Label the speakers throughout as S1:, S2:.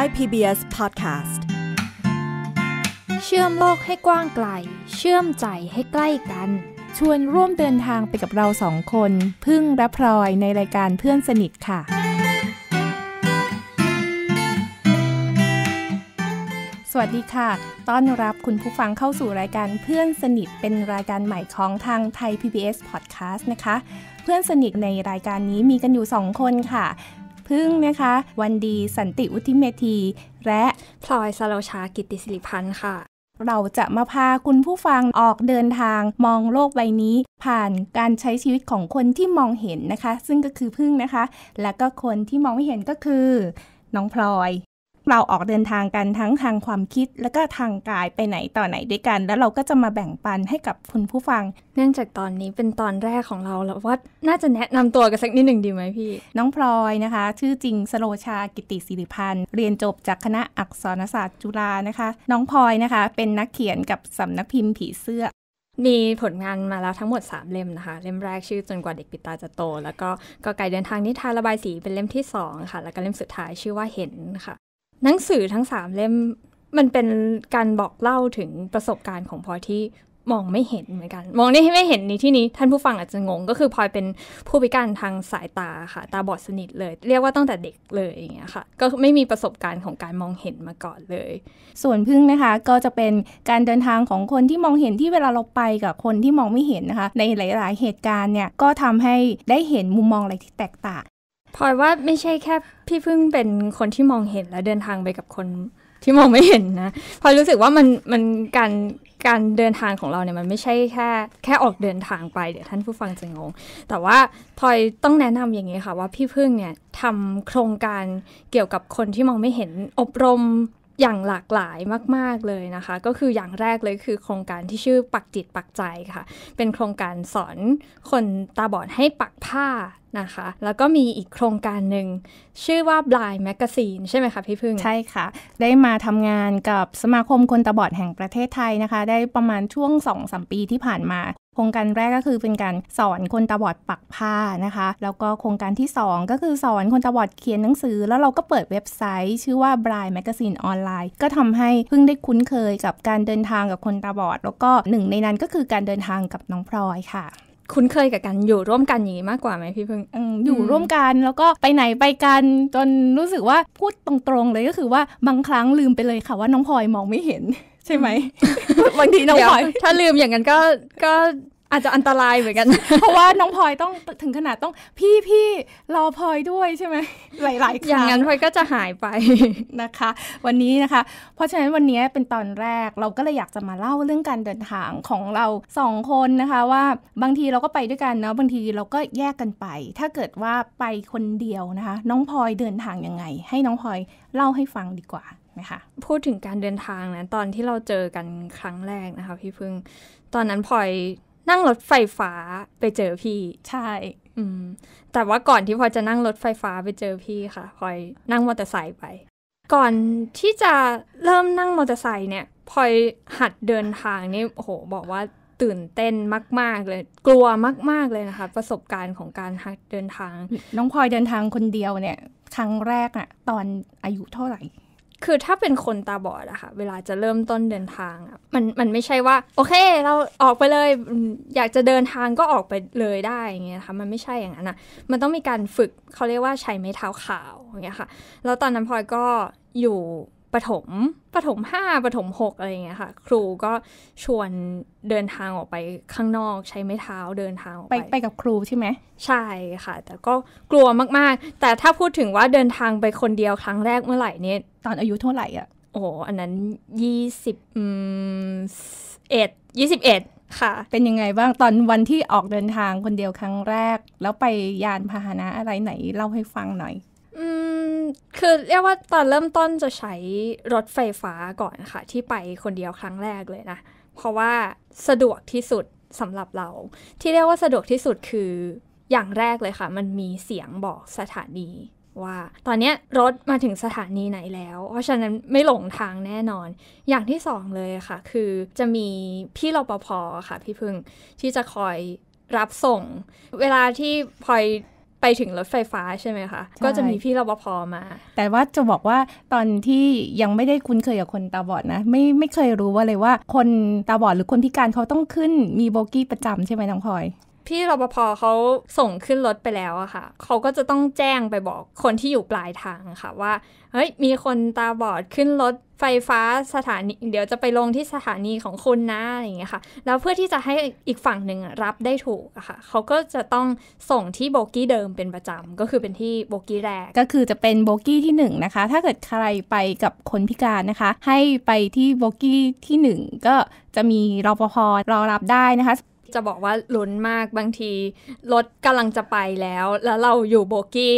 S1: Thai PBS Podcast เชื่อมโ
S2: ลกให้กว้างไกล เชื่อมใจให้ใกล้กัน ชวนร่วมเดินทางไปกับเราสองคน พึ่งและพลอยในรายการเพื่อนสนิทค่ะ สวัสดีค่ะ ต้อนรับคุณผู้ฟังเข้าสู่รายการเพื่อนสนิทเป็นรายการใหม่ของทางไทย PBS Podcast นะคะ เพื่อนสนิทในรายการนี้มีกันอยู่ 2 คนค่ะพึ่งนะคะวันดีสันติอุทิเมธี และพลอยสโลชากิติศิริพันธ์ค่ะ เราจะมาพาคุณผู้ฟังออกเดินทางมองโลกใบนี้ผ่านการใช้ชีวิตของคนที่มองเห็นนะคะ ซึ่งก็คือพึ่งนะคะ และก็คนที่มองไม่เห็นก็คือน้องพลอยเราออกเดินทางกัน ทั้งทางความคิดและก็ทางกายไปไหนต่อไหนด้วยกัน แล้วเราก็จะมาแบ่งปันให้กับคุณผู้ฟัง เนื่องจากตอนนี้เป็นตอนแรกของเราแล้วว่าน่าจะแนะนำตัวกันสักนิดหนึ่งดีไหมพี่ น้องพลอยนะคะ ชื่อจริงสโลชากิติศิริพันธ์เรียนจบจากคณะอักษรศาสตร์จุฬานะคะ น้องพลอยนะคะ เป็นนักเขียนกับสำนักพิมพ์ผีเสื้อ มีผลงานมาแล้วทั้งหมด 3 เล่มนะคะ เล่มแรกชื
S1: ่อจนกว่าเด็กปิตาจะโต แล้วก็ก็ไก่เดินทางนิทานระบายสีเป็นเล่มที่ 2 ค่ะ แล้วก็เล่มสุดท้ายชื่อว่าเห็นค่ะหนังสือทั้งสามเล่มมันเป็นการบอกเล่าถึงประสบการณ์ของพลอยที่มองไม่เห็นเหมือนกัน มองได้ไม่เห็นในที่นี้ ท่านผู้ฟังอาจจะงงก็คือพลอยเป็นผู้พิการทางสายตาค่ะตาบอดสนิทเลย เรียกว่าตั้งแต่เด็กเลยอย่างเงี้ยค่ะก็ไม่มีประสบการณ์ของการมองเห็นมาก่อนเลย
S2: ส่วนพึ่งนะคะ ก็จะเป็นการเดินทางของคนที่มองเห็นที่เวลาเราไปกับคนที่มองไม่เห็นนะคะในหลาย ๆ เหตุการณ์เนี่ยก็ทำให้ได้เห็นมุมมองอะไรที่แตกต่างพลอยว่าไม่ใช่แค่พี่พึ่งเป็น
S1: คนที่มองเห็นและเดินทางไปกับคนที่มองไม่เห็นนะพลอยรู้สึกว่ามันมันการการเดินทางของเราเนี่ยมันไม่ใช่แค่ แค่ออกเดินทางไปเดี๋ยวท่านผู้ฟังจะงงแต่ว่าพลอยต้องแนะนำอย่างนี้ค่ะว่าพี่พึ่งเนี่ยทำโครงการเกี่ยวกับคนที่มองไม่เห็นอบรมอย่างหลากหลายมาก ๆเลยนะคะ ก็คืออย่างแรกเลยคือโครงการที่ชื่อปักจิตปักใจค่ะ เป็นโครงการสอนคนตาบอดให้ปักผ้านะคะ แล้วก็มีอีกโครงการหนึ่งชื่อว่า Blind
S2: Magazine ใช่ไหมคะพี่พึ่งใช่ค่ะ ได้มาทำงานกับสมาคมคนตาบอดแห่งประเทศไทยนะคะ ได้ประมาณช่วง2อสปีที่ผ่านมาโครงการแรกก็คือเป็นการสอนคนตาบอดปักผ้านะคะ แล้วก็โครงการที่ 2 ก็คือสอนคนตาบอดเขียนหนังสือ แล้วเราก็เปิดเว็บไซต์ ชื่อว่า b r ยแ Magazine Online ก็ทำให้เพิ่งได้คุ้นเคยกับการเดินทางกับคนตาบอด แล้วก็หนึ่งในนั้นก็คือการเดินทางกับน้องพลอยค่ะ คุ้นเคยกับกันอยู
S1: ่ร่วมกันอย่างนี้มากกว่าไหมพี่พึ่งอยู่ร่วมก
S2: ันแล้วก็ไปไหนไปกันจนรู้สึกว่าพูดตรงๆเลยก็คือว่าบางครั้งลืมไปเลยค่ะว่าน้องพลอยมองไม่เห็นช่ไหมบางทีน้องพลอยถ้าลืมอย่างนั้นก็ก็อาจจะอันตรายเหมือนกัน เพราะว่าน้องพลอยต้องถึงขนาดต้องพี่พี่รอพลอยด้วยใช่ไหมหลายๆครั้งอย่างนั้นพลอยก็จะหายไปนะคะ วันนี้นะคะ เพราะฉะนั้นวันนี้เป็นตอนแรกเราก็เลยอยากจะมาเล่าเรื่องการเดินทางของเราสองคนนะคะ ว่าบางทีเราก็ไปด้วยกันเนาะบางทีเราก็แยกกันไป ถ้าเกิดว่าไปคนเดียวนะคะน้องพลอยเดินทางยังไง ให้น้องพลอยเล่าให้ฟังดีกว่าไหมคะพูดถึงการเดินทางนะตอนที่เราเจอกัน
S1: ครั้งแรกนะคะพี่พึ่งตอนนั้นพลอยนั่งรถไฟฟ้าไปเจอพี่ใช่อืมแต่ว่าก่อนที่พลอยจะนั่งรถไฟฟ้าไปเจอพี่ค่ะพลอยนั่งมอเตอร์ไซค์ไป ก่อนที่จะเริ่มนั่งมอเตอร์ไซค์เนี่ยพลอยหัดเดินทางนี่โอ้โห บอกว่าตื่นเต้นมากๆเลย กลัวมากๆเลยนะคะประสบการณ์ของการหัดเดินทาง
S2: น้องพลอยเดินทางคนเดียวเนี่ยครั้งแรกอะตอนอ
S1: ายุเท่าไหร่คือถ้าเป็นคนตาบอดอะค่ะ เวลาจะเริ่มต้นเดินทางอะมันมันไม่ใช่ว่าโอเค เราออกไปเลยอยากจะเดินทางก็ออกไปเลยได้อย่างเงี้ยค่ะมันไม่ใช่อย่างนั้นอะมันต้องมีการฝึกเขาเรียกว่าใช้ไม้เท้าขาวอย่างเงี้ยค่ะ แล้วตอนนั้นพลอยก็อยู่ประถมประถมห้าประถมหกอะไรเงี้ยค่ะ ครูก็ชวนเดินทางออกไปข้างนอกใช้ไม้เท้าเดินทางออกไปไปกับครูใช่ไหมใช่ค่ะ แต่ก็กลัวมากๆ แต่ถ้าพูดถึงว่าเดินทางไปคนเดียว
S2: ครั้งแรกเมื่อไหร่เนี่ยตอนอายุเท่าไหร่อ่ะโอ้อันนั้นยี่สิบเอ็ดยี่สิบเอ็ดค่ะ เป็นยังไงบ้างตอนวันที่ออกเดินทางคนเดียวครั้งแรก แล้วไปยานพาหนะอะไรไหนเล่าให้ฟังหน่อยืมคือ
S1: เรียกว่าตอนเริ่มต้นจะใช้รถไฟฟ้าก่อนค่ะ ที่ไปคนเดียวครั้งแรกเลยนะ เพราะว่าสะดวกที่สุดสำหรับเรา ที่เรียกว่าสะดวกที่สุดคืออย่างแรกเลยค่ะ มันมีเสียงบอกสถานีว่า ตอนนี้รถมาถึงสถานีไหนแล้ว เพราะฉะนั้นไม่หลงทางแน่นอน อย่างที่สองเลยค่ะ คือจะมีพี่รปภค่ะ พี่พึ่ง ที่จะคอยรับส่ง เวลาที่พลอยไปถึงรถไฟฟ้าใช่ไหมคะ ก็จะมีพี่รปภมา
S2: แต่ว่าจะบอกว่าตอนที่ยังไม่ได้คุ้นเคยกับคนตาบอดนะไม่ไม่เคยรู้ว่าเลยว่าคนตาบอดหรือคนพิการเขาต้องขึ้นมีโบกี้ประจำใช่ไหมน้องพลอย
S1: ที่รปภเขาส่งขึ้นรถไปแล้วอะค่ะ เขาก็จะต้องแจ้งไปบอกคนที่อยู่ปลายทางค่ะ ว่า เฮ้ย มีคนตาบอดขึ้นรถ ไฟฟ้าสถานี เดี๋ยวจะไปลงที่สถานีของคุณนะอะไรอย่างเงี้ยค่ะ แล้วเพื่อที่จะให้อีกฝั่งหนึ่งรับได้ถูกอะค่ะเขาก็จะต้องส่งที่โบกี้เดิมเป็นประจำก็คือเป็นที่โบกี้แรก
S2: ก็คือจะเป็นโบกี้ที่1นนะคะ ถ้าเกิดใครไปกับคนพิการนะคะ ให้ไปที่โบกี้ที่ 1 ก็จะมีรปภ รอรับได้นะคะจะบอกว่าลุ้นมากบางทีร
S1: ถกำลังจะไปแล้ว แล้วเราอยู่โบกี้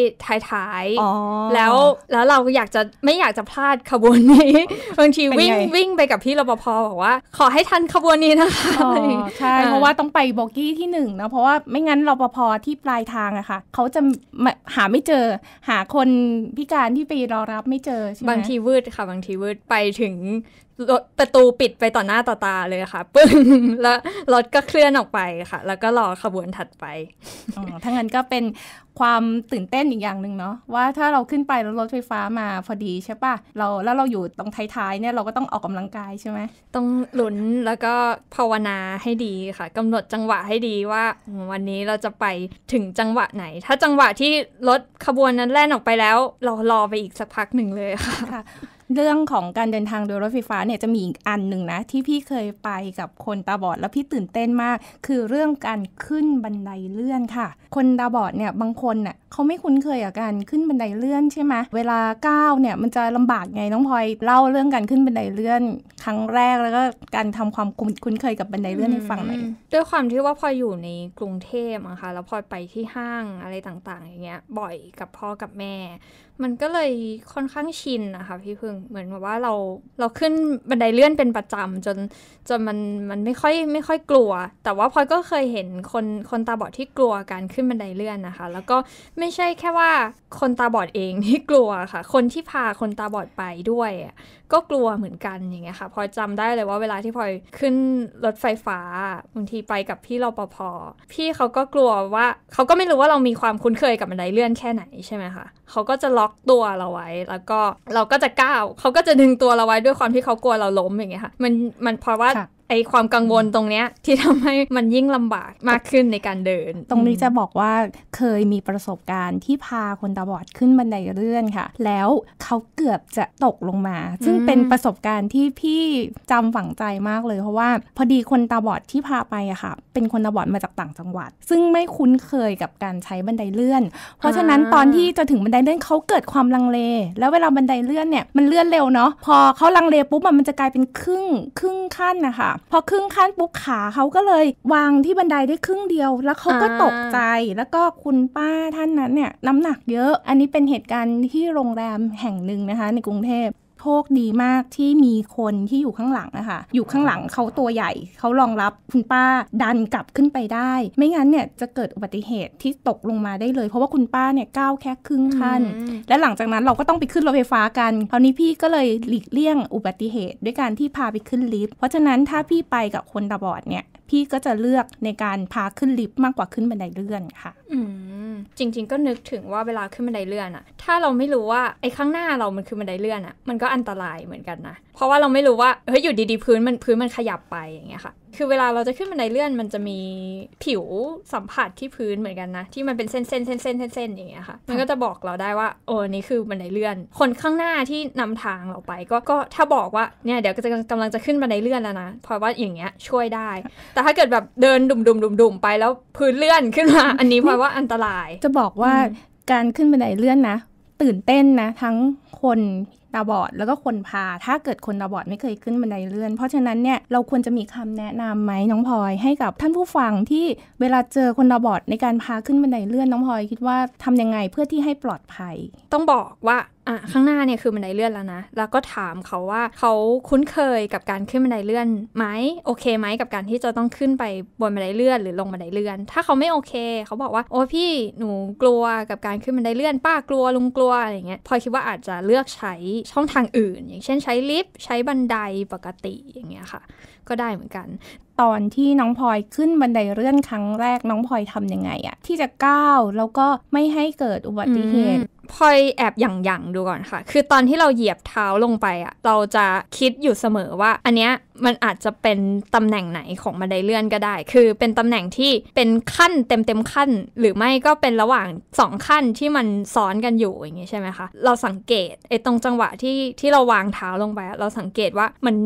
S1: ท้ายๆแล้วแล้วเราอยากจะไม่อยากจะพลาดขบวนนี้ บางทีวิ่งวิ่งไปกับพี่รปภบอกว่าข
S2: อให้ทันขบวนนี้นะคะใช่เพราะว่าต้องไปโบกี้ที่หนึ่งนะเพราะว่าไม่งั้นรปภที่ปลายทางอะค่ะเขาจะหาไม่เจอหาคนพิการที่ไปรอรับไม่เจอใช่ไหมบางทีวืดค่ะ บางทีวืดไปถึงประตูปิดไปต่อหน้าต่อตาเลยค่ะปึ้งแล้วรถก็เคลื่อนออกไปค่ะ แล้วก็รอขบวนถัดไปอ๋อถ้างั้นก็เป็นความตื่นเต้นอีกอย่างหนึ่งเนาะว่าถ้าเราขึ้นไปแล้วรถไฟฟ้ามาพอดีใช่ปะเราแล้วเราอยู่ตรงท้ายๆเนี่ยเราก็ต้องออกกำลังกายใช่ไหมต้องลุ้นแล้วก็ภาวน
S1: าให้ดีค่ะ กำหนดจังหวะให้ดีว่า วันนี้เราจะไปถึงจังหวะไหน ถ้าจังหวะที่รถขบวนนั้นแล่นออกไปแล้ว เรารอไปอีกสักพั
S2: กหนึ่งเลยค่ะเรื่องของการเดินทางโดยรถไฟฟ้าเนี่ยจะมีอีกอันหนึ่งนะ ที่พี่เคยไปกับคนตาบอดแล้วพี่ตื่นเต้นมาก คือเรื่องการขึ้นบันไดเลื่อนค่ะ คนตาบอดเนี่ยบางคนน่ะเขาไม่คุ้นเคยกับการขึ้นบันไดเลื่อนใช่ไหมเวลาก้าวเนี่ยมันจะลำบากไงน้องพลอยเล่าเรื่องการขึ้นบันไดเลื่อนครั้งแรกแล้วก็การทำความคุ้นเคยกับบันไดเลื่อนให้ฟังหน่อย
S1: ด้วยความที่ว่าพออยู่ในกรุงเทพอะคะ แล้วพอไปที่ห้างอะไรต่างๆ อย่างเงี้ยบ่อยกับพ่อกับแม่ มันก็เลยค่อนข้างชินนะคะพี่พึ่งเหมือนแบบว่าเราเราขึ้นบันไดเลื่อนเป็นประจำ จนจนมันมันไม่ค่อยไม่ค่อยกลัว แต่ว่าพอยก็เคยเห็นคนคนตาบอดที่กลัวการขึ้นบันไดเลื่อนนะคะ แล้วก็ไม่ใช่แค่ว่าคนตาบอดเองที่กลัวค่ะ คนที่พาคนตาบอดไปด้วยก็กลัวเหมือนกันอย่างเงี้ยค่ะพอจำได้เลยว่าเวลาที่พลอยขึ้นรถไฟฟ้าบางทีไปกับพี่รปภ พี่เขาก็กลัวว่าเขาก็ไม่รู้ว่าเรามีความคุ้นเคยกับบันไดเลื่อนแค่ไหนใช่ไหมคะเขาก็จะล็อกตัวเราไว้ แล้วก็เราก็จะก้าว เขาก็จะดึงตัวเราไว้ด้วยความที่เขากลัวเราล้มอย่างเงี้ยค่ะมัน มันเพราะว่า
S2: ไอความกังวลตรงเนี้ยที่ทำให้มันยิ่งลำบากมากขึ้นในการเดิน ตรงนี้จะบอกว่าเคยมีประสบการณ์ ที่พาคนตาบอดขึ้นบันไดเลื่อนค่ะ แล้วเขาเกือบจะตกลงมา ซึ่งเป็นประสบการณ์ที่พี่จำฝังใจมากเลย เพราะว่าพอดีคนตาบอดที่พาไปอะค่ะ เป็นคนตาบอดมาจากต่างจังหวัด ซึ่งไม่คุ้นเคยกับการใช้บันไดเลื่อน เพราะฉะนั้นตอนที่จะถึงบันไดเลื่อนเขาเกิดความลังเล แล้วเวลาบันไดเลื่อนเนี่ยมันเลื่อนเร็วเนาะ พอเขาลังเลปุ๊บมันจะกลายเป็นครึ่งครึ่งขั้นนะคะพอครึ่งขั้นปุ๊บขาเขาก็เลย วางที่บันไดได้ครึ่งเดียว แล้วเขาก็ตกใจ แล้วก็คุณป้าท่านนั้นเนี่ย น้ำหนักเยอะ อันนี้เป็นเหตุการณ์ที่โรงแรมแห่งหนึ่งนะคะในกรุงเทพโชคดีมากที่มีคนที่อยู่ข้างหลังนะคะอยู่ข้างหลังเขาตัวใหญ่ เขารองรับคุณป้าดันกลับขึ้นไปได้ ไม่งั้นเนี่ยจะเกิดอุบัติเหตุที่ตกลงมาได้เลย เพราะว่าคุณป้าเนี่ยก้าวแค่ครึ่งขั้นและหลังจากนั้นเราก็ต้องไปขึ้นรถไฟฟ้ากัน คราวนี้พี่ก็เลยหลีกเลี่ยงอุบัติเหตุด้วยการที่พาไปขึ้นลิฟต์ เพราะฉะนั้นถ้าพี่ไปกับคนตาบอดเนี่ยพี่ก็จะเลือกในการพาขึ้นลิฟต์มากกว่าขึ้นบันไดเลื่อนค่ะ
S1: อืจริงๆ ก็นึกถึงว่าเวลาขึ้นบันไดเลื่อนอะถ้าเราไม่รู้ว่าไอ้ข้างหน้าเรามันคือบันไดเลื่อนอะมันก็อันตรายเหมือนกันนะ เพราะว่าเราไม่รู้ว่า เฮ้ย อยู่ดีๆ พื้นมัน พื้นมันขยับไปอย่างเงี้ยค่ะคือเวลาเราจะขึ้นบันไดเลื่อนมันจะมีผิวสัมผัสที่พื้นเหมือนกันนะ ที่มันเป็นเส้นเส้นเส้นเส้นเส้นอย่างเงี้ยค่ะมันก็จะบอกเราได้ว่า โอ้นี่คือบันไดเลื่อน คนข้างหน้าที่นำทางเราไปก็ก็ถ้าบอกว่าเนี่ยเดี๋ยวก็จะกำลังจะขึ้นบันไดเลื่อนแล้วนะเพราะว่าอย่างเงี้ยช่วยได้ แต่ถ้าเกิดแบบเดินดุ่มดุมดุมดุมไปแล้วพื้นเลื่อนขึ้นมาอันนี้เพราะว่าอัน
S2: ตรายจะบอกว่าการขึ้นบันไดเลื่อนนะตื่นเต้นนะ ทั้งคนตาบอดแล้วก็คนพาถ้าเกิดคนตาบอดไม่เคยขึ้นบันไดเลื่อน เพราะฉะนั้นเนี่ยเราควรจะมีคำแนะนำไหมน้องพลอยให้กับท่านผู้ฟังที่เวลาเจอคนตาบอดในการพาขึ้นบันไดเลื่อนน้องพลอยคิดว่าทำยังไงเพื่อที่ให้ปลอดภัย
S1: ต้องบอกว่าอ่ะข้างหน้าเนี่ยคือบันไดเลื่อนแล้วนะ แล้วก็ถามเขาว่าเขาคุ้นเคยกับการขึ้นบันไดเลื่อนไหมโอเคไหมกับการที่จะต้องขึ้นไปบนบันไดเลื่อนหรือลงบันไดเลื่อน ถ้าเขาไม่โอเคเขาบอกว่าโอ้พี่หนูกลัวกับการขึ้นบันไดเลื่อนป้ากลัวลุงกลัวอะไรเงี้ย พอคิดว่าอาจจะเลือกใช้ช่องทางอื่น อย่างเช่นใช้ลิฟต์ใช้บันไดปกติอย่างเงี้ยค่ะ ก็ได้เหมือนกั
S2: นตอนที่น้องพลอยขึ้นบันไดเลื่อนครั้งแรกน้องพลอยทำยังไงอะที่จะก้าวแล้วก็ไม่ให้เกิดอุบัติเหตุ
S1: พลอยแอบหยั่งๆ ดูก่อนค่ะ คือตอนที่เราเหยียบเท้าลงไปอะเราจะคิดอยู่เสมอว่า อันเนี้ยมันอาจจะเป็นตำแหน่งไหนของบันไดเลื่อนก็ได้ คือเป็นตำแหน่งที่เป็นขั้นเต็มเต็มขั้น หรือไม่ก็เป็นระหว่าง2ขั้นที่มันซ้อนกันอยู่อย่างนี้ใช่ไหมคะ เราสังเกตไอ้ตรงจังหวะที่ที่เราวางเท้าลงไป เราสังเกตว่ามัน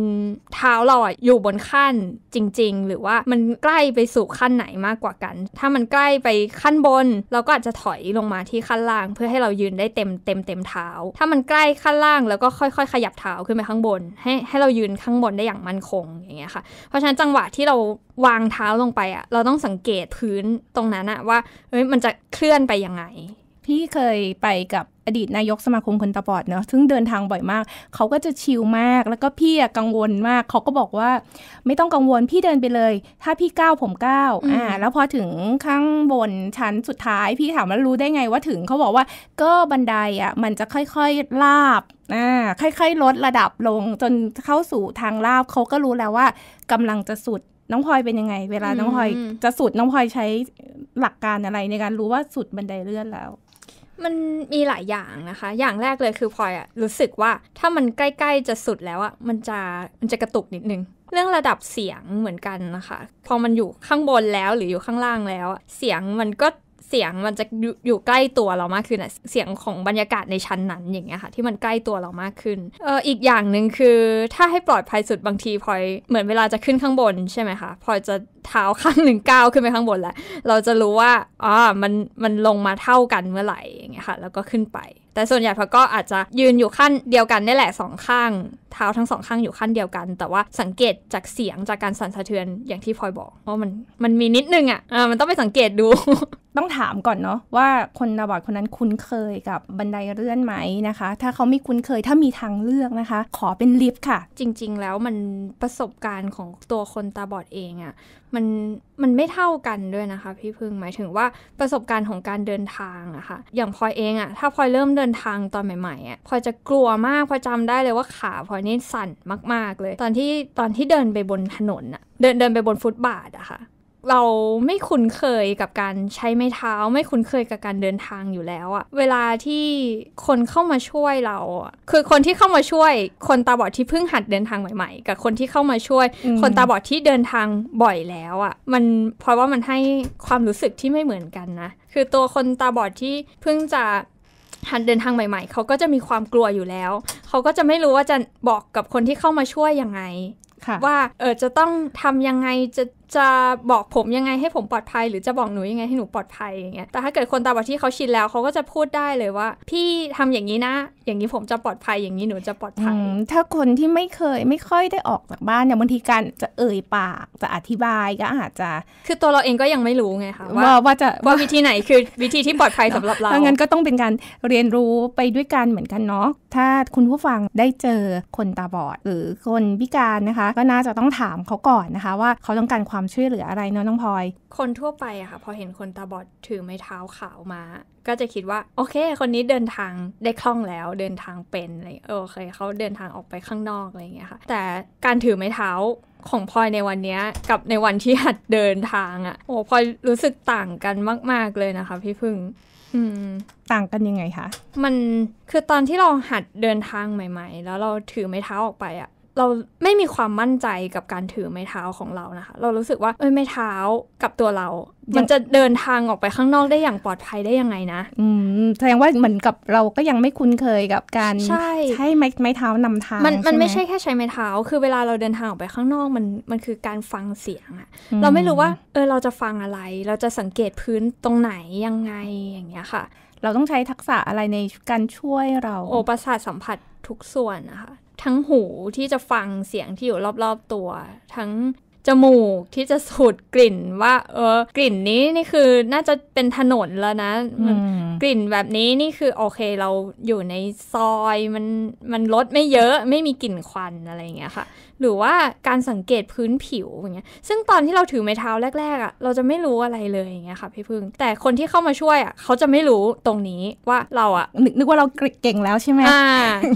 S1: เท้าเราอะอยู่บนขั้นจริง ๆ หรือว่ามันใกล้ไปสู่ขั้นไหนมากกว่ากัน ถ้ามันใกล้ไปขั้นบน เราก็อาจจะถอยลงมาที่ขั้นล่าง เพื่อให้เรายืนได้เต็มเต็มเต็มเท้า ถ้ามันใกล้ขั้นล่างแล้วก็ค่อยๆ ขยับเท้าขึ้นไปข้างบนให้ให้เรายืนข้างบนได้อย่างมั่นคงอย่างเงี้ยค่ะเพราะฉะนั้นจังหวะที่เราวางเท้าลงไปอะเราต้องสังเกตพื้นตรงนั้นอะว่า เฮ
S2: ้ย มันจะเคลื่อนไปยังไงพี่เคยไปกับอดีตนายกสมาคมคนตาบอดเนาะซึ่งเดินทางบ่อยมาก เขาก็จะชิลมาก แล้วก็พี่กังวลมาก เขาก็บอกว่า ไม่ต้องกังวลพี่เดินไปเลย ถ้าพี่ก้าวผมก้าว อ่า แล้วพอถึงข้างบน ชั้นสุดท้าย พี่ถามว่ารู้ได้ไงว่าถึงเขาบอกว่าก็บันไดอ่ะ มันจะค่อยๆลาบ อ่า ค่อย ๆ ลดระดับลงจนเข้าสู่ทางลาบเขาก็รู้แล้วว่า กำลังจะสุดน้องพลอยเป็นยังไง เวลาน้องพลอยจะสุดน้องพลอยใช้หลักการอะไรในการรู้ว่าสุดบันไดเลื่อนแล้ว
S1: มันมีหลายอย่างนะคะ อย่างแรกเลยคือพลอยอะรู้สึกว่าถ้ามันใกล้ๆจะสุดแล้วอะมันจะมันจะกระตุกนิดนึง เรื่องระดับเสียงเหมือนกันนะคะ พอมันอยู่ข้างบนแล้วหรืออยู่ข้างล่างแล้วเสียงมันก็เสียงมันจะอยู่ใกล้ตัวเรามากขึ้นเสียงของบรรยากาศในชั้นนั้นอย่างเงี้ยค่ะที่มันใกล้ตัวเรามากขึ้นเอออีกอย่างหนึ่งคือถ้าให้ปลอดภัยสุดบางทีพลอยเหมือนเวลาจะขึ้นข้างบนใช่ไหมคะพลอยจะเท้าข้างหนึ่งก้าวขึ้นไปข้างบนแหละเราจะรู้ว่าอ๋อมันมันลงมาเท่ากันเมื่อไหร่อย่างเงี้ยค่ะแล้วก็ขึ้นไป แต่ส่วนใหญ่พอก็อาจจะยืนอยู่ขั้นเดียวกันนี่แหละสองข้าง เท้าทั้งสองข้างอยู่ขั้นเดียวกัน แต่ว่าสังเกตจากเสียงจาก
S2: การสั่นสะเทือนอย่างที่พลอยบอกว่ามันมันมีนิดนึงอ่ะอ่ามันต้องไปสังเกตดูต้องถามก่อนเนาะว่าคนตาบอดคนนั้นคุ้นเคยกับบันไดเลื่อนไหมนะคะ ถ้าเขาไม่คุ้นเคยถ้ามีทางเลือกนะคะ ขอเป็นลิฟต์ค่ะ จริงๆแล้วมันประสบการณ์ของ
S1: ตัวคนตาบอดเองอะ่ะมันมันไม่เท่ากันด้วยนะคะ พี่พึ่งหมายถึงว่าประสบการณ์ของการเดินทางอะคะ่ะอย่างพลอยเองอะถ้าพลอยเริ่มเดินทางตอนใหม่ๆอะพลอยจะกลัวมากพลอยจำได้เลยว่าขาพลอยนี่สั่นมาก ๆ เลย ตอนที่ตอนที่เดินไปบนถนนอะเดินเดินไปบนฟุตบาทอะคะ่ะเราไม่คุ้นเคยกับการใช้ไม้เท้า ไม่คุ้นเคยกับการเดินทางอยู่แล้วอะเวลาที่คนเข้ามาช่วยเราคือคนที่เข้ามาช่วย คนตาบอดที่เพิ่งหัดเดินทางใหม่ ๆ กับคนที่เข้ามาช่วย คนตาบอดที่เดินทางบ่อยแล้วอะมันเพราะว่ามันให้ความรู้สึกที่ไม่เหมือนกันนะคือตัวคนตาบอดที่เพิ่งจะหัดเดินทางใหม่ ๆเขาก็จะมีความกลัวอยู่แล้วเขาก็จะไม่รู้ว่าจะบอกกับคนที่เข้ามาช่วยยังไงว่าเออจะต้องทำยังไงจะจะบอกผมยังไงให้ผมปลอดภัยหรือจะบอกหนูยังไงให้หนูปลอดภัยอย่างเงี้ยแต่ถ้าเกิดคนตาบอดที่เขาชินแล้วเขาก็จะพูดได้เลยว่า พี่ทำอย่างนี้นะ อย่างนี้ผมจะปลอดภัยอย่
S2: างนี้หนูจะปลอดภัยถ้าคนที่ไม่เคยไม่ค่อยได้ออกจากบ้านเนี่ยบางทีการจะเอ่ยปากจะอธิบายก็อาจจะ คือตัวเราเองก็ยังไม่รู้ไงคะว่าว่าจะว่
S1: าวิธีไหนคือวิธีที่ปลอดภัยสำหรับเราดางั้น
S2: ก็ต้องเป็นการเรียนรู้ไปด้วยกันเหมือนกันเนาะถ้าคุณผู้ฟังได้เจอคนตาบอดหรือคนพิการนะคะ ก็น่าจะต้องถามเขาก่อนนะคะว่าเขาต้องการความความช่วยเหลืออะไรเนาะน้องพลอย
S1: คนทั่วไปอะค่ะพอเห็นคนตาบอดถือไม้เท้าขาวมา ก็จะคิดว่า โอเค คนนี้เดินทางได้คล่องแล้วเดินทางเป็นอะไรโอเคเขาเดินทางออกไปข้างนอกอะไรอย่างเงี้ยค่ะ แต่การถือไม้เท้าของพลอยในวันนี้กับในวันที่หัดเดินทางอะโอ้พลอยรู้สึกต่างกันมาก ๆเลยนะคะพี่พึ่ง
S2: ต่างกันยังไงคะ
S1: มันคือตอนที่เราหัดเดินทางใหม่ๆ แล้วเราถือไม้เท้าออกไปอะเราไม่มีความมั่นใจกับการถือไม้เท้าของเรานะคะ เรารู้สึกว่าเอ้ยไม้เท้ากับตัวเรา มันจะเดินทางออกไปข้างนอกได้อย่างปลอดภัยได้ยังไงนะ
S2: อืมแสดงว่าเหมือนกับเราก็ยังไม่คุ้นเคยกับการใช่ใช้ไม้ไม้เท้านำทางมันมันไม่ใช่
S1: แค่ใช้ไม้เท้า คือเวลาเราเดินทางออกไปข้างนอกมันมันคือการฟังเสียงอะเราไม่รู้ว่า เออเราจะฟังอะไร เราจะสังเกตพื้นตรงไหน
S2: ยังไงอย่างเงี้ยค่ะ เราต้องใช้ทักษะอะไรในการช่วยเราโอป
S1: ระสาทสัมผัสทุกส่วนนะคะทั้งหูที่จะฟังเสียงที่อยู่รอบ ๆ ตัว ทั้งจมูกที่จะสูดกลิ่นว่าเออกลิ่นนี้นี่คือน่าจะเป็นถนนแล้วนะกลิ่นแบบนี้นี่คือโอเคเราอยู่ในซอยมันมันลดไม่เยอะไม่มีกลิ่นควันอะไรอย่างเงี้ยค่ะ หรือว่าการสังเกตพื้นผิวอย่างเงี้ย ซึ่งตอนที่เราถือไม้เท้าแรกๆอะ่ะเราจะไม่รู้อะไรเลยอย่างเงี้ยค่ะพี่พึ่งแต่คนที่เข้ามาช่วยอะ่ะเขาจะไม่รู้ตรงนี้ว่าเราอะ่ะนึกว่าเราเก่งแล้วใช่ไหมอ่า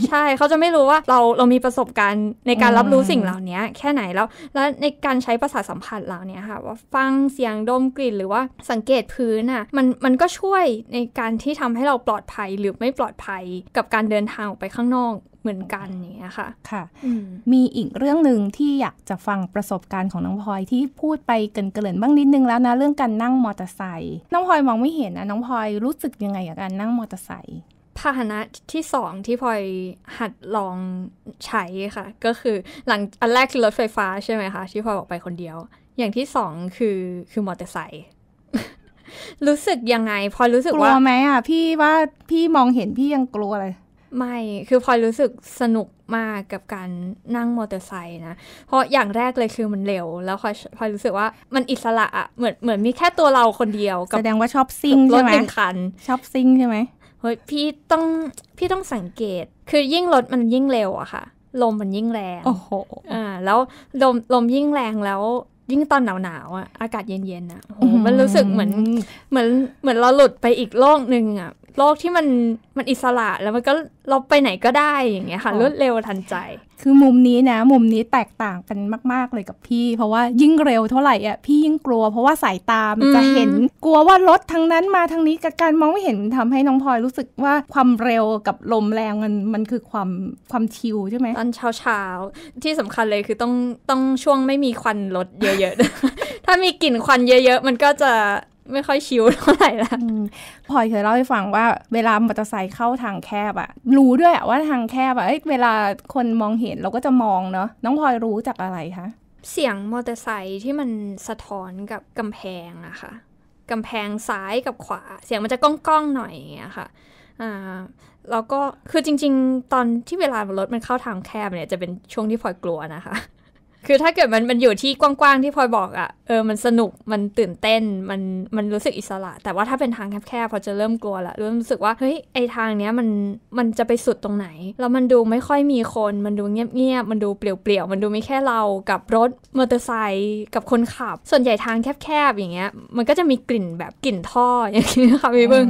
S1: ใช่เขาจะไม่รู้ว่าเราเรามีประสบการณ์ในการรับรู้สิ่งเหล่านี้แค่ไหนแล้วแล้วในการใช้ประสาทสัมผัสเหล่านี้ค่ะว่าฟังเสียงดมกลิ่นหรือว่าสังเกตพื้นอ่ะมันมันก็ช่วยในการที่ทำให้เราปลอดภัยหรือไม่ปลอดภัยกับการเดินทางออกไปข้างน
S2: อกเหมือนกันอย่างเงี้ยค่ะค่ะมีอีกเรื่องหนึ่งที่อยากจะฟังประสบการณ์ของน้องพลอยที่พูดไปเกินเกนบ้างนิดนึงแล้วนะเรื่องการนั่งมอเตอร์ไซค์น้องพลอยมองไม่เห็นนะน้องพลอยรู้สึกยังไงกับการนั่งมอเตอร์ไซค์
S1: พาหนะที่สองที่พลอยหัดลองใช้ค่ะ ก็คือหลังอันแรกคือรถไฟฟ้าใช่ไหมคะ ที่พลอยออกไปคนเดียว อย่างที่สองคือคือมอเตอร์ไซค์รู้สึกยังไง พอรู้สึกว่ากลัวไหม
S2: อ่ะพี่ว่าพี่มองเห็นพี่ยังกลัวเลยไม่คือพลอย
S1: รู้สึกสนุกมากกับการนั่งมอเตอร์ไซค์นะเพราะอย่างแรกเลยคือมันเร็วแล้วพลอยพลอยรู้สึกว่ามันอิสระอะเหมือนเหมือนมีแค่ตัวเราคนเดียวแสดงว่าชอบซิ่งใช่ไหมรถหนึ่งคันชอบซิ่งใช่ไหมเฮ้ยพี่ต้องพี่ต้องสังเกต คือยิ่งรถมันยิ่งเร็วอะค่ะ ลมมันยิ่งแรง โอ้โห อ่าแล้วลมลมยิ่งแรงแล้ว ยิ่งตอนหนาวหนาวอะอากาศเย็นเย็นอะมันรู้สึกเหมือนเหมือน เหมือนเราหลุดไปอีกโลกหนึ่งอะโลกที่มันมันอิสระแล้วมันก็เราไปไหนก็ได้อย่างเงี้ยค่ะรวดเร็วทันใจ
S2: คือมุมนี้นะ มุมนี้แตกต่างกันมาก ๆ เลยกับพี่เพราะว่ายิ่งเร็วเท่าไหร่อ่ะพี่ยิ่งกลัวเพราะว่าสายตามันจะเห็นกลัวว่ารถทางนั้นมาทางนี้กับการมองไม่เห็นทำให้น้องพลอยรู้สึกว่าความเร็วกับลมแรงมันมันคือความความชิวใช่ไหมตอนเช้าเช้าที่สำคัญเลยคือต้องต้องช่วงไม่มีควั
S1: นรถเยอะ
S2: ๆ ถ้ามีกลิ่นควันเยอะ ๆ มันก็จะไม่ค่อยชิวเท่าไหร่ละพลอยเคยเล่าให้ฟังว่าเวลามอเตอร์ไซค์เข้าทางแคบอะรู้ด้วยว่าทางแคบอะเวลาคนมองเห็นเราก็จะมองเนาะ น้องพลอยรู้จากอะไรคะ เสียงม
S1: อเตอร์ไซค์ที่มันสะท้อนกับกำแพงอะค่ะกำแพงซ้ายกับขวา เสียงมันจะก้องๆหน่อยอย่างเงี้ยค่ะอ่าแล้วก็ คือจริงๆ ตอนที่เวลารถมันเข้าทางแคบเนี่ยจะเป็นช่วงที่พลอยกลัวนะคะคือถ้าเกิดมันมันอยู่ที่กว้างๆที่พลอยบอกอะ่ะเออมัน สนุกมันตื่นเต้นมันมันรู้สึกอิสระ แต่ว่าถ้าเป็นทางแคบๆพอจะเริ่มกลัวละเริ่มรู้สึกว่าเฮ้ย ไอทางเนี้ยมันมันจะไปสุดตรงไหน แล้วมันดูไม่ค่อยมีคนมันดูเงียบๆมันดูเปลี่ยวๆมันดูไม่แค่เรากับรถมอเตอร์ไซค์กับคนขับ ส่วนใหญ่ทางแคบๆอย่างเงี้ยมันก็จะมีกลิ่นแบบกลิ่นท่ออย่างเงี้ยค่ะพี่เบิ้ง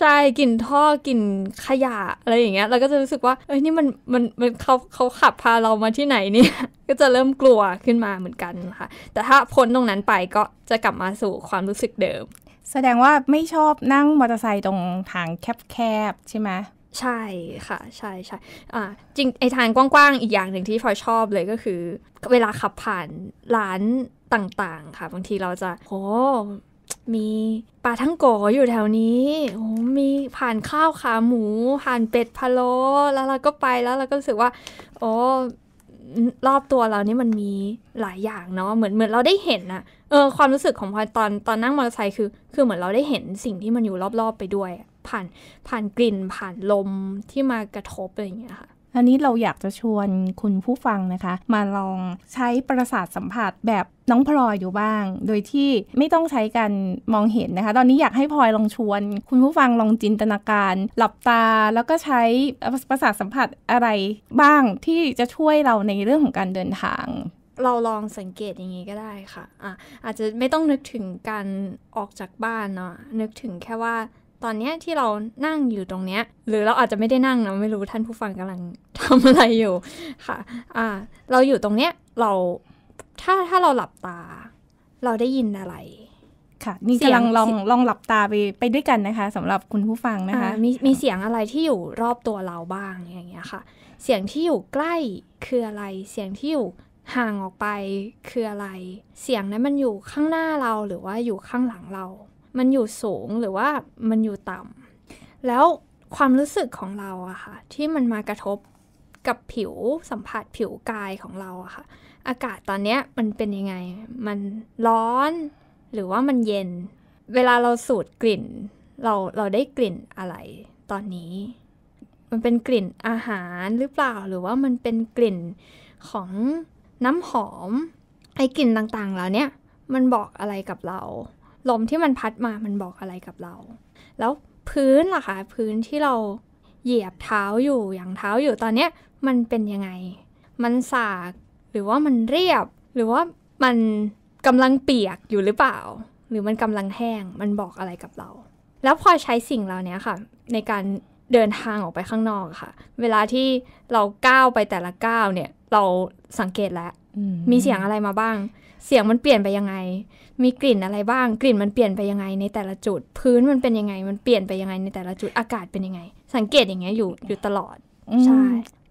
S1: ใช่กลิ่นท่อกลิ่นขยะอะไรอย่างเงี้ยเราก็จะรู้สึกว่าเอ้ยนี่มันมันมันเขาเขาขับพาเรามาที่ไหนเนี่ยก็จะเริ่มกลัวขึ้นมาเหมือนกันนะคะแต่ถ้าพ้นตรงนั้นไปก็จะกลับมาสู่ความรู้สึกเดิม
S2: แสดงว่าไม่ชอบนั่งมอเตอร์ไซค์ตรงทางแคบๆ ใช่ไหม
S1: ใช่ค่ะ ใช่ใช่อ่าจริงไอทางกว้างๆ อีกอย่างหนึ่งที่พอชอบเลยก็คือ เวลาขับผ่านร้านต่างๆ ค่ะ บางทีเราจะโ้มีปลาทั้งโกอยู่แถวนี้ โอ้มีผ่านข้าวขาหมู ผ่านเป็ดพะโล้ แล้วเราก็ไปแล้วเราก็รู้สึกว่า โอ้รอบตัวเรานี่มันมีหลายอย่างเนาะเหมือนเหมือนเราได้เห็นอะเออความรู้สึกของพลอยตอนตอนนั่งมอเตอร์ไซค์คือ คือเหมือนเราได้เห็นสิ่งที่มันอยู่รอบๆไปด้วย ผ่านผ่านกลิ่นผ่านลมที่มากระทบอะไรอย่างเงี้ยค่ะ
S2: อันนี้เราอยากจะชวนคุณผู้ฟังนะคะ มาลองใช้ประสาทสัมผัส แบบน้องพลอยอยู่บ้าง โดยที่ไม่ต้องใช้การมองเห็นนะคะ ตอนนี้อยากให้พลอยลองชวนคุณผู้ฟังลองจินตนาการ หลับตาแล้วก็ใช้ประสาทสัมผัสอะไรบ้างที่จะช่วยเราในเรื่องของการเดินทาง
S1: เราลองสังเกตอย่างนี้ก็ได้ค่ะอ่ะ อาจจะไม่ต้องนึกถึงการออกจากบ้านเนาะนึกถึงแค่ว่าตอนเนี้ยที่เรานั่งอยู่ตรงเนี้ย หรือเราอาจจะไม่ได้นั่งนะไม่รู้ท่านผู้ฟังกำลัง ทำอะไรอยู่ค่ะ อ่า เราอยู่ตรงเนี้ยเราถ้าถ้าเราหลับตา เราได้ยินอะไร ค่ะนี่กำลังลอง
S2: ลองหลับตาไปไปด้วยกันนะคะ สำหรับคุณผู้ฟังนะคะมีมีเสียงอะไรที่อยู่รอบตัวเราบ้างอย่างเงี้ยค่ะ
S1: เสียงที่อยู่ใกล้คืออะไร เสียงที่อยู่ห่างออกไปคืออะไร เสียงนั้นมันอยู่ข้างหน้าเราหรือว่าอยู่ข้างหลังเรามันอยู่สูงหรือว่ามันอยู่ต่ำแล้วความรู้สึกของเราอะค่ะที่มันมากระทบกับผิวสัมผัสผิวกายของเราอะค่ะ อากาศตอนเนี้ยมันเป็นยังไง มันร้อนหรือว่ามันเย็น เวลาเราสูดกลิ่นเราเราได้กลิ่นอะไร ตอนนี้ มันเป็นกลิ่นอาหารหรือเปล่า หรือว่ามันเป็นกลิ่นของน้ำหอมไอกลิ่นต่างๆเหล่านี้มันบอกอะไรกับเราลมที่มันพัดมามันบอกอะไรกับเรา แล้วพื้นล่ะคะพื้นที่เราเหยียบเท้าอยู่อย่างเท้าอยู่ ตอนเนี้ยมันเป็นยังไง มันสาก หรือว่ามันเรียบ หรือว่ามันกำลังเปียกอยู่หรือเปล่า หรือมันกำลังแห้ง มันบอกอะไรกับเรา แล้วพอใช้สิ่งเหล่านี้ค่ะ ในการเดินทางออกไปข้างนอกค่ะ เวลาที่เราก้าวไปแต่ละก้าวเนี่ยเราสังเกตแล้วมีเสียงอะไรมาบ้าง เสียงมันเปลี่ยนไปยังไงมีกลิ่นอะไรบ้างกลิ่นมันเปลี่ยนไปยังไงในแต่ละจุด พื้นมันเป็นยังไง มันเปลี่ยนไปยังไงในแต่ละจุดอากาศเป็นยังไง สังเกตอย่างเงี้ยอยู่อยู่ตลอดใช่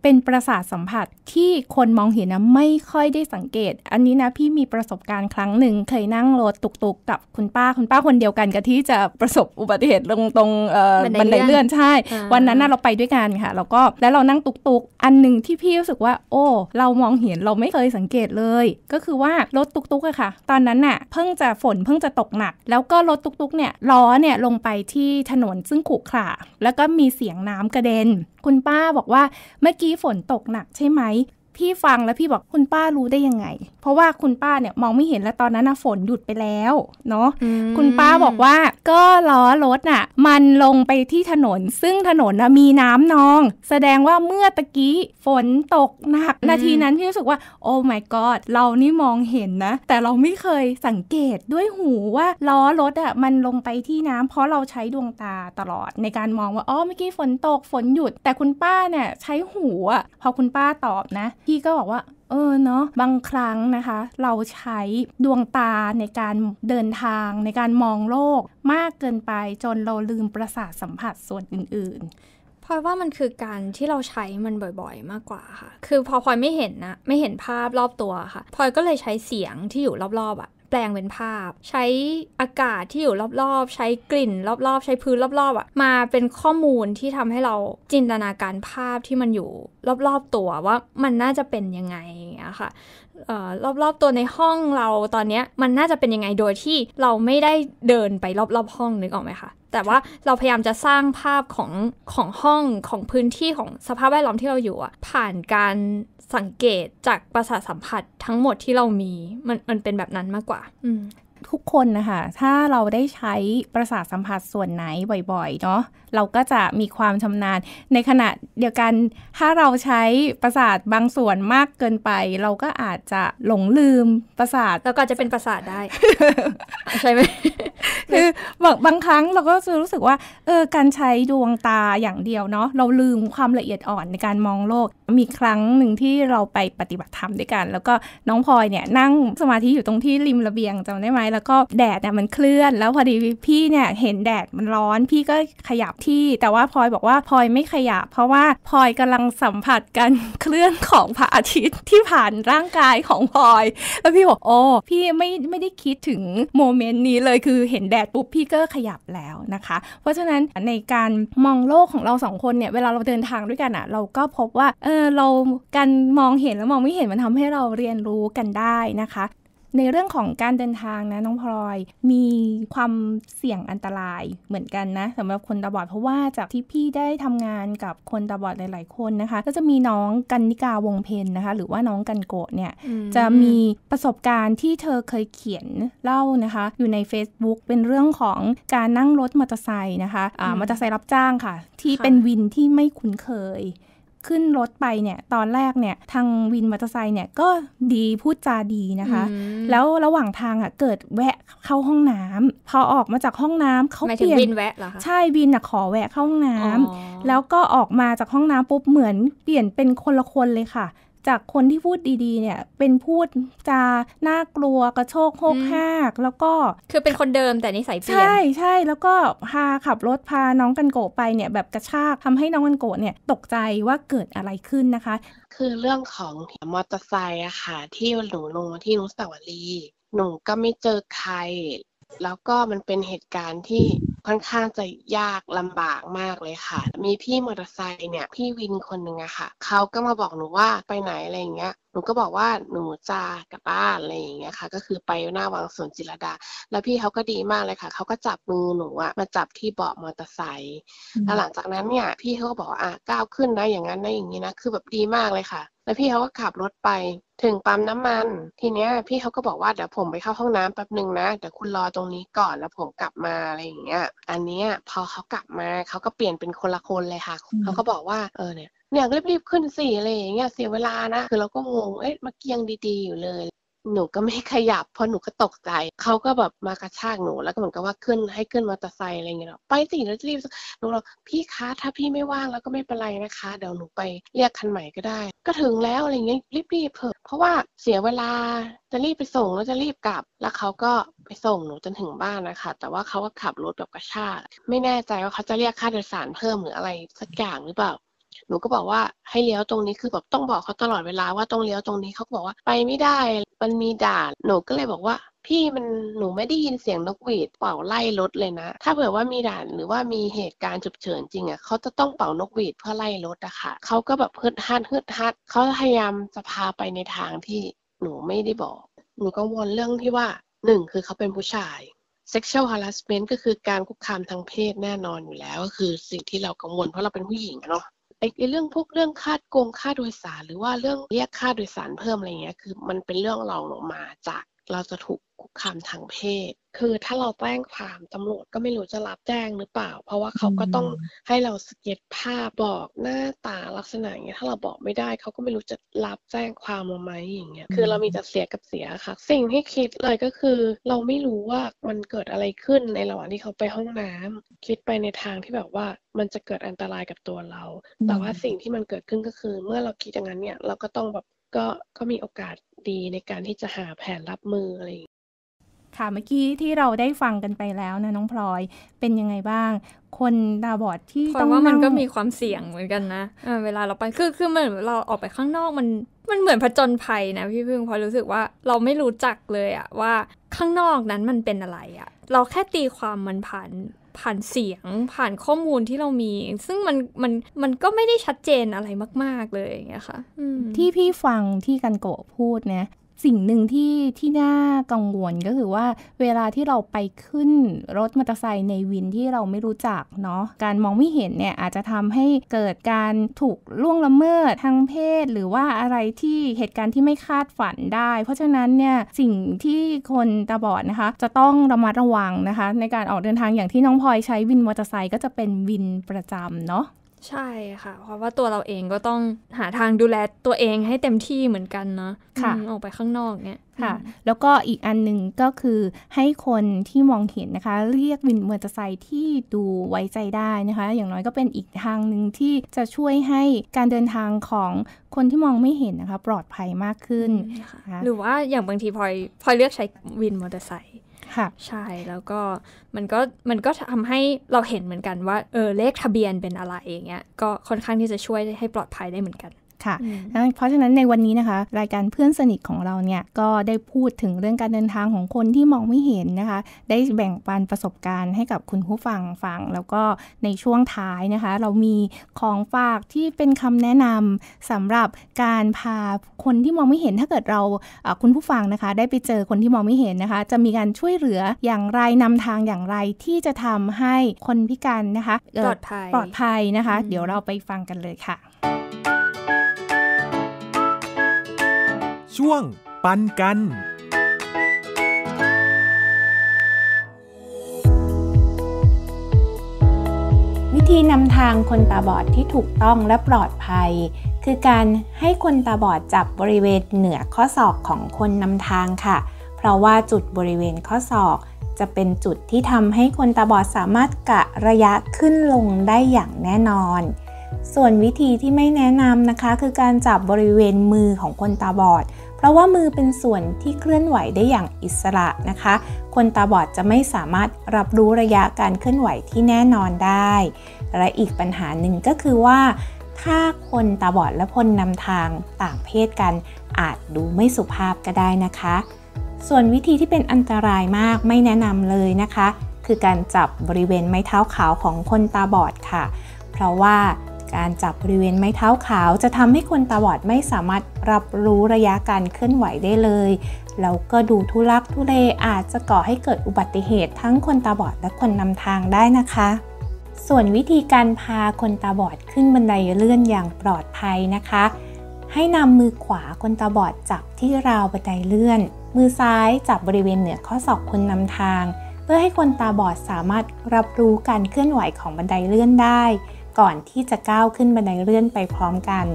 S2: เป็นประสาทสัมผัสที่คนมองเห็นนะไม่ค่อยได้สังเกต อันนี้นะพี่มีประสบการณ์ครั้งหนึ่งเคยนั่งรถตุกๆกกับคุณป้าคุณป้าคนเดียวกัน กับที่จะประสบอุบัติเหตุลงตรงบันไดเลื่อนใช่ วันนั้นนะเราไปด้วยกันค่ะแล้วก็แล้วเรานั่งตุกๆ อันหนึ่งที่พี่รู้สึกว่า โอ้ เรามองเห็นเราไม่เคยสังเกตเลย ก็คือว่ารถตุกๆอะค่ะ ตอนนั้นน่ะเพิ่งจะฝนเพิ่งจะตกหนัก แล้วก็รถตุกๆเนี่ยล้อเนี่ยลงไปที่ถนนซึ่งขรุขระแล้วก็มีเสียงน้ำกระเด็น คุณป้าบอกว่าเมื่อกีี้ฝนตกหนักใช่ไหมพี่ฟังแล้วพี่บอกคุณป้ารู้ได้ยังไง เพราะว่าคุณป้าเนี่ยมองไม่เห็นแล้วตอนนั้นฝนหยุดไปแล้วเนาะคุณป้าบอกว่า ก็ล้อรถน่ะ มันลงไปที่ถนนซึ่งถนนนะมีน้ำนอง แสดงว่าเมื่อตะกี้ฝนตกหนักนาทีนั้นพี่รู้สึกว่า โอ้ my god เรานี่มองเห็นนะ แต่เราไม่เคยสังเกตด้วยหูว่าล้อรถอ่ะมันลงไปที่น้ำ เพราะเราใช้ดวงตาตลอด ในการมองว่าอ๋อเมื่อกี้ฝนตกฝนหยุด แต่คุณป้าเนี่ยใช้หูอ่ะพอคุณป้าตอบนะพี่ก็บอกว่า เออเนาะบางครั้งนะคะ เราใช้ดวงตาในการเดินทาง ในการมองโลกมากเกินไปจนเราลืมประสาทสัมผัสส่วนอื่นๆพลอยว่ามันคือการที่เราใช้มันบ
S1: ่อยๆมากกว่าค่ะ คือพอพลอยไม่เห็นนะ ไม่เห็นภาพรอบตัวค่ะพลอยก็เลยใช้เสียงที่อยู่รอบๆ อ่ะแปลงเป็นภาพใช้อากาศที่อยู่รอบ ๆ ใช้กลิ่นรอบๆ ใช้พื้นรอบๆอ่ะมาเป็นข้อมูลที่ทำให้เราจินตนาการภาพที่มันอยู่รอบๆตัวว่ามันน่าจะเป็นยังไงอย่ะค่ะรอบๆตัวในห้องเราตอนนี้มันน่าจะเป็นยังไงโดยที่เราไม่ได้เดินไปรอบๆห้องนึกออกไหมคะแต่ว่าเราพยายามจะสร้างภาพของ ของห้องของพื้นที่ของสภาพแวดล้อมที่เราอยู่อะผ่านการสังเกตจากประสาทสัมผัสทั้งหมดที่เรามี มันมันเป็นแบบนั้นมากกว่า
S2: ทุกคนนะคะถ้าเราได้ใช้ประสาทสัมผัสส่วนไหนบ่อยๆ เนาะเราก็จะมีความชำนาญ ในขณะเดียวกัน ถ้าเราใช้ประสาทบางส่วนมากเกินไป เราก็อาจจะหลงลืมประสาทแล้วก็จะเป็นประสาทได้ใช่ไหมคือบางบางครั้งเราก็จะรู้สึกว่าเออการใช้ดวงตาอย่างเดียวเนาะเราลืมความละเอียดอ่อนในการมองโลก มีครั้งหนึ่งที่เราไปปฏิบัติธรรมด้วยกัน แล้วก็น้องพลอยเนี่ยนั่งสมาธิอยู่ตรงที่ริมระเบียงจำได้ไหม แล้วก็แดดเนี่ยมันเคลื่อนแล้วพอดีพี่เนี่ย เห็นแดดมันร้อนพี่ก็ขยับที่แต่ว่าพลอยบอกว่าพลอยไม่ขยับเพราะว่าพลอยกำลังสัมผัสกันเคลื่อนของพระอาทิตย์ที่ผ่านร่างกายของพลอย แล้วพี่บอกโอ้พี่ไม่ไม่ได้คิดถึงโมเมนต์นี้เลยคือเห็นแดดปุ๊บพี่ก็ขยับแล้วนะคะ เพราะฉะนั้นในการมองโลกของเราสองคนเนี่ยเวลาเราเดินทางด้วยกันอะ่ะ เราก็พบว่าเออเราการมองเห็นและมองไม่เห็นมันทำให้เราเรียนรู้กันได้นะคะในเรื่องของการเดินทางนะน้องพลอยมีความเสี่ยงอันตรายเหมือนกันนะสำหรับคนตาบอด เพราะว่าจากที่พี่ได้ทำงานกับคนตาบอดหลาย ๆ คนนะคะ ก็จะมีน้องกันนิกาวงเพนนะคะ หรือว่าน้องกันโกะเนี่ยจะมีประสบการณ์ที่เธอเคยเขียนเล่านะคะ อยู่ใน Facebook เป็นเรื่องของการนั่งรถมอเตอร์ไซค์นะคะะมอเตอร์ไซค์รับจ้างค่ะ ที่เป็นวินที่ไม่คุ้นเคยขึ้นรถไปเนี่ยตอนแรกเนี่ยทางวินมอเตอร์ไซค์เนี่ยก็ดีพูดจาดีนะคะ แล้วระหว่างทางอ่ะเกิดแวะเข้าห้องน้ำพอออกมาจากห้องน้ำเขาเปลี่ยนวินแวะเหรอคะใช่ วินอ่ะขอแวะเข้าห้องน้ำ แล้วก็ออกมาจากห้องน้ำปุ๊บเหมือนเปลี่ยนเป็นคนละคนเลยค่ะจากคนที่พูดดีๆ เนี่ยเป็นพูดจาน่ากลัวกระโชกโฮกหากแล้วก็
S1: คือเป็นคนเดิมแต่นิสัยเปลี่ยนใช่
S2: ใช่ แล้วก็พาขับรถพาน้องกันโกะไปเนี่ย แบบกระชากทำให้น้องกันโกะเนี่ยตกใจว่าเกิดอะไรขึ้น
S3: นะคะ คือเรื่องของมอเตอร์ไซค์อะค่ะที่หนูลงที่นุสสวรีหนูก็ไม่เจอใครแล้วก็มันเป็นเหตุการณ์ที่ค่อนข้างจะยากลำบากมากเลยค่ะ มีพี่มอเตอร์ไซค์เนี่ย พี่วินคนหนึ่งอะค่ะเขาก็มาบอกหนูว่าไปไหนอะไรอย่างเงี้ยหนูก็บอกว่าหนูจะกลับบ้านอะไรอย่างเงี้ยค่ะ ก็คือไปหน้าวังสวนจิรดา แล้วพี่เขาก็ดีมากเลยค่ะเขาก็จับมือหนูอะมาจับที่เบาะมอเตอร์ไซค์แล้วหลังจากนั้นเนี่ย พี่เขาก็บอกอ่ะก้าวขึ้นนะอย่างนั้นนะอย่างนี้นะคือแบบดีมากเลยค่ะ แล้วพี่เขาก็ขับรถไปถึงปั๊มน้ำมันทีเนี้ย พี่เขาก็บอกว่าเดี๋ยวผมไปเข้าห้องน้ำแป๊บหนึ่งนะเดี๋ยวคุณรอตรงนี้ก่อน แล้วผมกลับมาอะไรอย่างเงี้ยอันนี้พอเขากลับมาเขาก็เปลี่ยนเป็นคนละคนเลยค่ะ เขาก็บอกว่า เออเนี่ย เนี่ยรีบๆขึ้นส่อะไรอย่างเงี้ยเสียเวลานะ คือเราก็งงเอ๊ะมาเกียงดีๆอยู่เลยหนูก็ไม่ขยับเพราะหนูก็ตกใจเขาก็แบบมากระชากหนูแล้วก็เหมือนกับว่าขึ้นให้ขึ้นมอเตอร์ไซค์อะไรเงี้ยเนาะไปสิแล้วรีบหนูบอกพี่คะถ้าพี่ไม่ว่างแล้วก็ไม่เป็นไรนะคะ เดี๋ยวหนูไปเรียกคันใหม่ก็ได้ ก็ถึงแล้วอะไรเงี้ยรีบๆเถอะเพราะว่าเสียเวลาจะรีบไปส่งแล้วจะรีบกลับ แล้วเขาก็ไปส่งหนูจนถึงบ้านนะคะ แต่ว่าเขาก็ขับรถแบบกระชากไม่แน่ใจว่าเขาจะเรียกค่าโดยสารเพิ่มหรืออะไรสักอย่างหรือเปล่าหนูก็บอกว่าให้เลี้ยวตรงนี้คือแบบต้องบอกเขาตลอดเวลาว่าต้องเลี้ยวตรงนี้เขาบอกว่า ไปไม่ได้ มันมีด่าน หนูก็เลยบอกว่า พี่มันหนูไม่ได้ยินเสียงนกหวีดเป่าไล่รถเลยนะถ้าเผื่อว่ามีด่านหรือว่ามีเหตุการณ์ฉุกเฉินจริงอะ่ะเขาจะต้องเป่านกหวีดเพื่อไล่รถอะค่ะเขาก็แบบฮึดฮัดฮึดฮัดเขาพยายามจะพาไปในทางที่หนูไม่ได้บอก หนูกังวลเรื่องที่ว่าหนึ่งคือเขาเป็นผู้ชาย sexual harassment ก็คือการคุกคามทางเพศแน่นอนอยู่แล้ว ก็คือสิ่งที่เรากังวลเพราะเราเป็นผู้หญิงเนาะไอ้เรื่องพวกเรื่องคาดโกงค่าโดยสารหรือว่าเรื่องเรียกค่าโดยสารเพิ่มอะไรเงี้ยคือมันเป็นเรื่องรองลงมาจากเราจะถูกคุกคามทางเพศ คือถ้าเราแจ้งความตำรวจก็ไม่รู้จะรับแจ้งหรือเปล่า เพราะว่าเขาก็ต้องให้เราสเก็ตภาพบอกหน้าตาลักษณะอย่างเงี้ย ถ้าเราบอกไม่ได้เขาก็ไม่รู้จะรับแจ้งความเราไหมอย่างเงี้ย คือเรามีแต่เสียกับเสียค่ะสิ่งที่คิดเลยก็คือ เราไม่รู้ว่ามันเกิดอะไรขึ้นในระหว่างที่เขาไปห้องน้ำคิดไปในทางที่แบบว่ามันจะเกิดอันตรายกับตัวเรา แต่ว่าสิ่งที่มันเกิดขึ้นก็คือเมื่อเราคิดอย่างนั้นเนี่ยเราก็ต้องแบบก็ก็มีโอกาสดีในการที่จะหาแผนรับมืออะไร
S2: ค่ะเมื่อกี้ที่เราได้ฟังกันไปแล้วนะน้องพลอยเป็นยังไงบ้าง คนตาบอดที่ต้องว่ามันก็
S1: มีความเสี่ยงเหมือนกันนะ
S2: เวลาเราไปคือคือมัน
S1: เราออกไปข้างนอกมันมันเหมือนผจญภัยนะพี่พึ่งพอรู้สึกว่าเราไม่รู้จักเลยอะว่าข้างนอกนั้นมันเป็นอะไรอะเราแค่ตีความมันผ่านผ่านเสียง ผ่านข้อมูลที่เรามี ซึ่งมันมันมันก็ไม่ได้ชัดเจนอะไรมาก ๆ เลยอย่างเ
S2: งี้ยค่ะที่พี่ฟังที่กันโกะพูดเนี่ยสิ่งหนึ่งที่ที่น่ากังวลก็คือว่าเวลาที่เราไปขึ้นรถมอเตอร์ไซค์ในวินที่เราไม่รู้จักเนาะการมองไม่เห็นเนี่ยอาจจะทำให้เกิดการถูกล่วงละเมิดทางเพศ หรือว่าอะไรที่เหตุการณ์ที่ไม่คาดฝันได้ เพราะฉะนั้นเนี่ยสิ่งที่คนตาบอดนะคะ จะต้องระมัดระวังนะคะ ในการออกเดินทางอย่างที่น้องพลอยใช้วินมอเตอร์ไซค์ก็จะเป็นวินประจำเนาะ
S1: ใช่ค่ะเพราะว่าตัวเราเองก็ต้องหาทางดูแลตัวเองให้เต็มที่เหมือนกันเนาะะออกไปข้างนอกเนี่ยค่ะ
S2: แล้วก็อีกอันหนึ่งก็คือให้คนที่มองเห็นนะคะเรียกวินมอเตอร์ไซค์ที่ดูไว้ใจได้นะคะอย่างน้อยก็เป็นอีกทางหนึ่งที่จะช่วยให้การเดินทางของคนที่มองไม่เห็นนะคะปลอดภัยมากขึ้นหรือ
S1: ว่าอย่างบางทีพลอยพลอยเลือกใช้วินมอเตอร์ไซคค่ะใช่แล้วก็มันก็มันก็ทำให้เราเห็นเหมือนกันว่าเออเลขทะเบียนเป็นอะไรอย่างเงี้ยก็ค่อนข้างที่จะช่วยให้ปลอดภัยได้เหมือนกัน
S2: ค่ะเพราะฉะนั้นในวันนี้นะคะรายการเพื่อนสนิทของเราเนี่ยก็ได้พูดถึงเรื่องการเดินทางของคนที่มองไม่เห็นนะคะ ได้แบ่งปันประสบการณ์ให้กับคุณผู้ฟังฟัง แล้วก็ในช่วงท้ายนะคะ เรามีของฝากที่เป็นคำแนะนำสำหรับการพาคนที่มองไม่เห็น ถ้าเกิดเราคุณผู้ฟังนะคะ ได้ไปเจอคนที่มองไม่เห็นนะคะ จะมีการช่วยเหลืออย่างไรนำทางอย่างไรที่จะทำให้คนพิการนะคะปลอดภัยปลอดภัยนะคะ เดี๋ยวเราไปฟังกันเลยค่ะ
S1: ช่วงปันกัน
S2: วิธีนำทางคนตาบอดที่ถูกต้องและปลอดภัย คือการให้คนตาบอดจับบริเวณเหนือข้อศอกของคนนำทางค่ะ เพราะว่าจุดบริเวณข้อศอก จะเป็นจุดที่ทำให้คนตาบอดสามารถกะระยะขึ้นลงได้อย่างแน่นอน ส่วนวิธีที่ไม่แนะนำนะคะคือการจับบริเวณมือของคนตาบอดเพราะว่ามือเป็นส่วนที่เคลื่อนไหวได้อย่างอิสระนะคะ คนตาบอดจะไม่สามารถรับรู้ระยะการเคลื่อนไหวที่แน่นอนได้ และอีกปัญหาหนึ่งก็คือว่า ถ้าคนตาบอดและคนนำทางต่างเพศกันอาจดูไม่สุภาพก็ได้นะคะ ส่วนวิธีที่เป็นอันตรายมากไม่แนะนำเลยนะคะ คือการจับบริเวณไม้เท้าขาวของคนตาบอดค่ะ เพราะว่าการจับบริเวณไม้เท้าขาว จะทำให้คนตาบอดไม่สามารถรับรู้ระยะการเคลื่อนไหวได้เลย แล้วก็ดูทุลักทุเลอาจจะก่อให้เกิดอุบัติเหตุ ทั้งคนตาบอดและคนนำทางได้นะคะ ส่วนวิธีการพาคนตาบอดขึ้นบันไดเลื่อนอย่างปลอดภัยนะคะ ให้นำมือขวาคนตาบอดจับที่ราวบันไดเลื่อน มือซ้ายจับบริเวณเหนือข้อศอกคนนำทาง เพื่อให้คนตาบอดสามารถรับรู้การเคลื่อนไหวของบันไดเลื่อนได้ก่อนที่จะก้าวขึ้นบันไดเลื่อนไปพร้อมกัน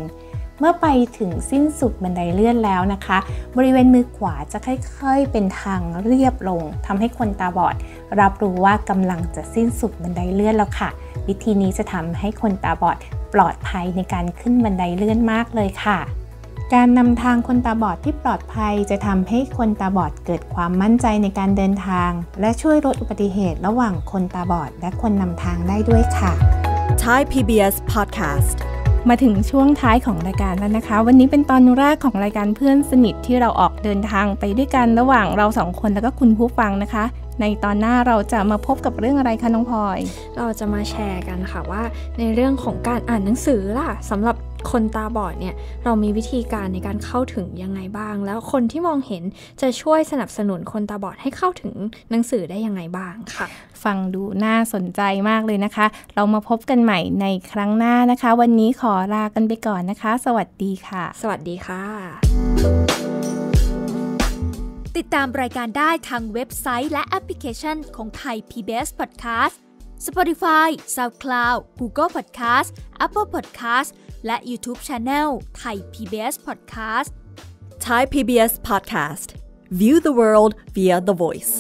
S2: เมื่อไปถึงสิ้นสุดบันไดเลื่อนแล้วนะคะ บริเวณมือขวาจะค่อยๆ เป็นทางเรียบลง ทำให้คนตาบอดรับรู้ว่ากำลังจะสิ้นสุดบันไดเลื่อนแล้วค่ะ วิธีนี้จะทำให้คนตาบอดปลอดภัยในการขึ้นบันไดเลื่อนมากเลยค่ะ การนำทางคนตาบอดที่ปลอดภัย จะทำให้คนตาบอดเกิดความมั่นใจในการเดินทาง และช่วยลดอุบัติเหตุระหว่างคนตาบอด และคนนำทางได้ด้วยค่ะ Thai PBS Podcast มาถึงช่วงท้ายของรายการแล้วนะคะ วันนี้เป็นตอนแรกของรายการเพื่อนสนิทที่เราออกเดินทางไปด้วยกันระหว่างเราสองคนแล้วก็คุณผู้ฟังนะคะ ในตอนหน้าเราจะมาพบกับเรื่องอะไรคะน้องพลอย เราจะ
S1: มาแชร์กันค่ะว่า ในเรื่องของการอ่านหนังสือล่ะสำหรับคนตาบอดเนี่ย เรามีวิธีการในการเข้าถึงยังไงบ้าง แล้วคนที่มองเห็นจะช่วยสนับสนุนคนตาบอดให้เข้าถึงหนังสือได้ยังไงบ้างค่ะ
S2: ฟังดูน่าสนใจมากเลยนะคะ เรามาพบกันใหม่ในครั้งหน้านะคะ วันนี้ขอลากันไปก่อนนะคะ สวัสดีค่ะ สวัสดีค่ะ ติดตามรายการ
S1: ได้ทางเว็บไซต์และแอปพลิเคชันของไทย PBS Podcast Spotify, SoundCloud, Google Podcast, Apple Podcast และ YouTube Channel ไทย PBS Podcast Thai PBS Podcast View the world via the voice